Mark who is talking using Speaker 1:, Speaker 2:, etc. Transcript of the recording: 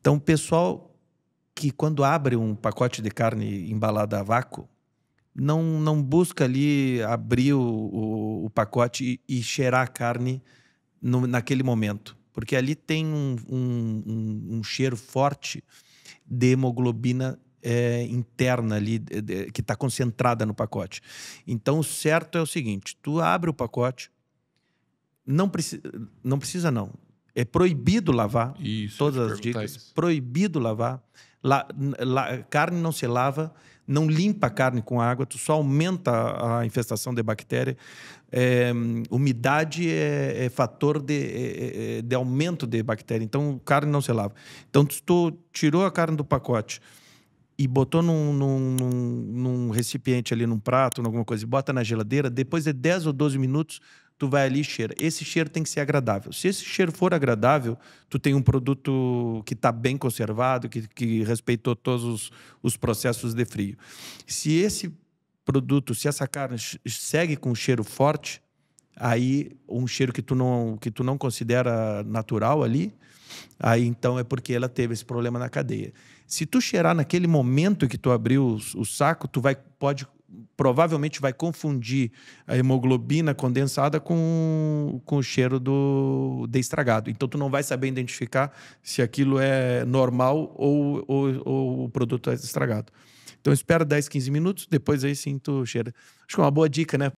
Speaker 1: Então, o pessoal que quando abre um pacote de carne embalada a vácuo, não, não busca ali abrir o, o, o pacote e, e, cheirar a carne no, naquele momento. Porque ali tem um, um, um, um cheiro forte de hemoglobina é, interna ali, de, de, que está concentrada no pacote. Então, o certo é o seguinte: tu abre o pacote, não, preci não precisa, não. É proibido lavar. Isso, todas as dicas. Isso. Proibido lavar. La, la, carne não se lava, não limpa a carne com água, tu só aumenta a infestação de bactéria. É, umidade é, é fator de, é, é, é, de, aumento de bactéria, então carne não se lava. Então, tu, tu tirou a carne do pacote e botou num, num, num, num recipiente ali, num prato, alguma coisa, e bota na geladeira, depois de 10 ou 12 minutos, tu vai ali e cheira. Esse cheiro tem que ser agradável. Se esse cheiro for agradável, tu tem um produto que está bem conservado, que, que respeitou todos os, os processos de frio. Se esse produto, se essa carne segue com um cheiro forte, aí um cheiro que tu não que tu não considera natural ali, aí então é porque ela teve esse problema na cadeia. Se tu cheirar naquele momento que tu abriu o, o saco, tu vai pode provavelmente vai confundir a hemoglobina condensada com, com o cheiro do de estragado. Então tu não vai saber identificar se aquilo é normal ou, ou, ou o produto é estragado. Então espera 10, 15 minutos, depois aí sim tu cheira. Acho que é uma boa dica, né?